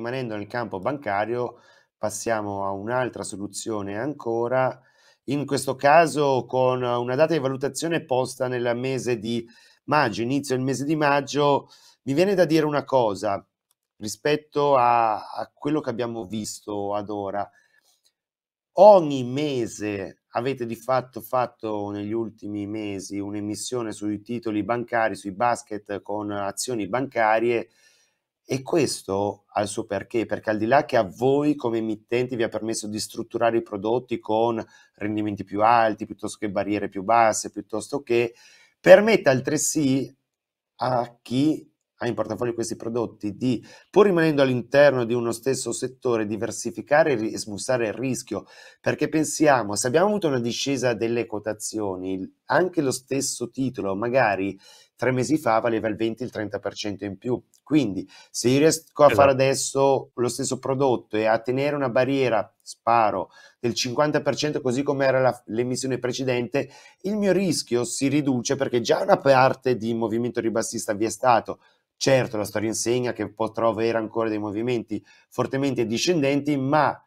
rimanendo nel campo bancario, passiamo a un'altra soluzione ancora, in questo caso con una data di valutazione posta nel mese di maggio, inizio del mese di maggio. Mi viene da dire una cosa rispetto a, a quello che abbiamo visto ad ora. Ogni mese avete di fatto fatto negli ultimi mesi un'emissione sui titoli bancari, sui basket con azioni bancarie e questo ha il suo perché, perché al di là che a voi come emittenti vi ha permesso di strutturare i prodotti con rendimenti più alti, piuttosto che barriere più basse, piuttosto che permette altresì a chi ha in portafoglio questi prodotti, di pur rimanendo all'interno di uno stesso settore, diversificare e smussare il rischio, perché pensiamo, se abbiamo avuto una discesa delle quotazioni, anche lo stesso titolo magari tre mesi fa valeva il 20 il 30% in più. Quindi se io riesco a esatto. fare adesso lo stesso prodotto e a tenere una barriera sparo del 50% così come era la, l'emissione precedente, il mio rischio si riduce perché già una parte di movimento ribassista vi è stato. Certo, la storia insegna che potrò avere ancora dei movimenti fortemente discendenti, ma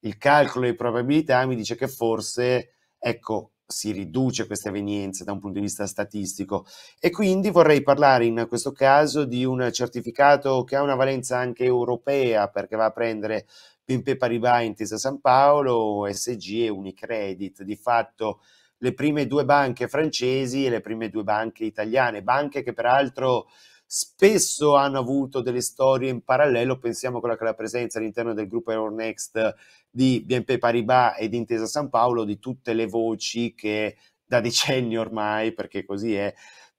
il calcolo di probabilità mi dice che forse, ecco, si riduce questa evenienza da un punto di vista statistico e quindi vorrei parlare in questo caso di un certificato che ha una valenza anche europea perché va a prendere Pimpe Paribas Intesa San Paolo, SG e Unicredit. Di fatto le prime due banche francesi e le prime due banche italiane, banche che peraltro spesso hanno avuto delle storie in parallelo, pensiamo a quella che è la presenza all'interno del gruppo Euronext di BNP Paribas e di Intesa San Paolo, di tutte le voci che da decenni ormai, perché così è,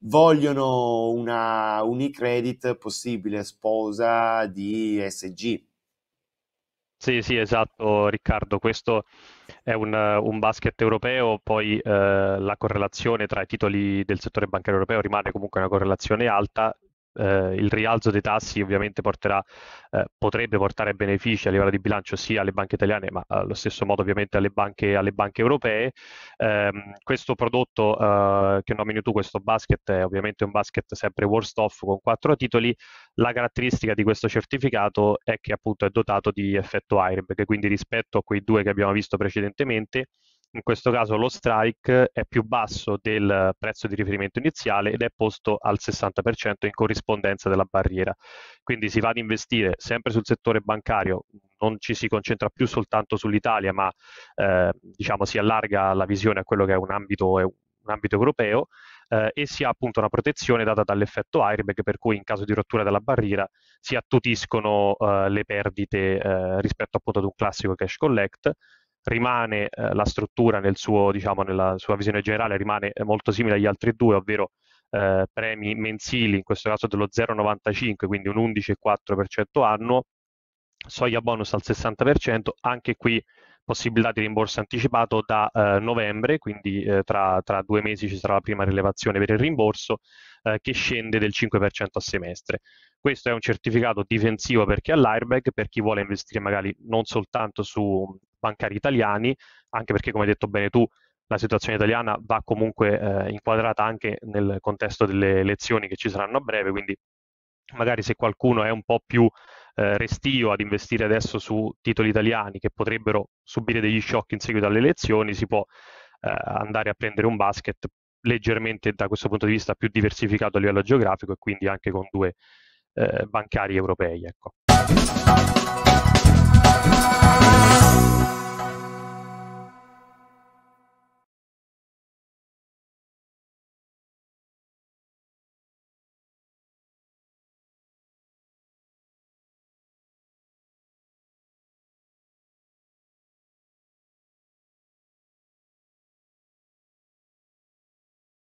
vogliono una Unicredit possibile sposa di SG. Sì, sì, esatto Riccardo, questo è un, un basket europeo, poi eh, la correlazione tra i titoli del settore bancario europeo rimane comunque una correlazione alta, eh, il rialzo dei tassi ovviamente porterà, eh, potrebbe portare benefici a livello di bilancio sia alle banche italiane ma eh, allo stesso modo ovviamente alle banche, alle banche europee. Eh, questo prodotto eh, che nomini tu, questo basket, è ovviamente un basket sempre worst off con quattro titoli. La caratteristica di questo certificato è che appunto è dotato di effetto IRB, che quindi rispetto a quei due che abbiamo visto precedentemente in questo caso lo strike è più basso del prezzo di riferimento iniziale ed è posto al 60% in corrispondenza della barriera. Quindi si va ad investire sempre sul settore bancario, non ci si concentra più soltanto sull'Italia, ma eh, diciamo si allarga la visione a quello che è un ambito, un ambito europeo eh, e si ha appunto una protezione data dall'effetto airbag per cui in caso di rottura della barriera si attutiscono eh, le perdite eh, rispetto appunto ad un classico cash collect rimane eh, la struttura nel suo, diciamo, nella sua visione generale rimane eh, molto simile agli altri due, ovvero eh, premi mensili, in questo caso dello 0,95, quindi un 11,4% annuo, soglia bonus al 60%, anche qui possibilità di rimborso anticipato da eh, novembre, quindi eh, tra, tra, due mesi ci sarà la prima rilevazione per il rimborso, eh, che scende del 5% a semestre. Questo è un certificato difensivo per chi ha l'airbag, per chi vuole investire magari non soltanto su bancari italiani, anche perché come hai detto bene tu, la situazione italiana va comunque eh, inquadrata anche nel contesto delle elezioni che ci saranno a breve, quindi magari se qualcuno è un po' più eh, restio ad investire adesso su titoli italiani che potrebbero subire degli shock in seguito alle elezioni, si può eh, andare a prendere un basket leggermente da questo punto di vista più diversificato a livello geografico e quindi anche con due eh, bancari europei. Ecco.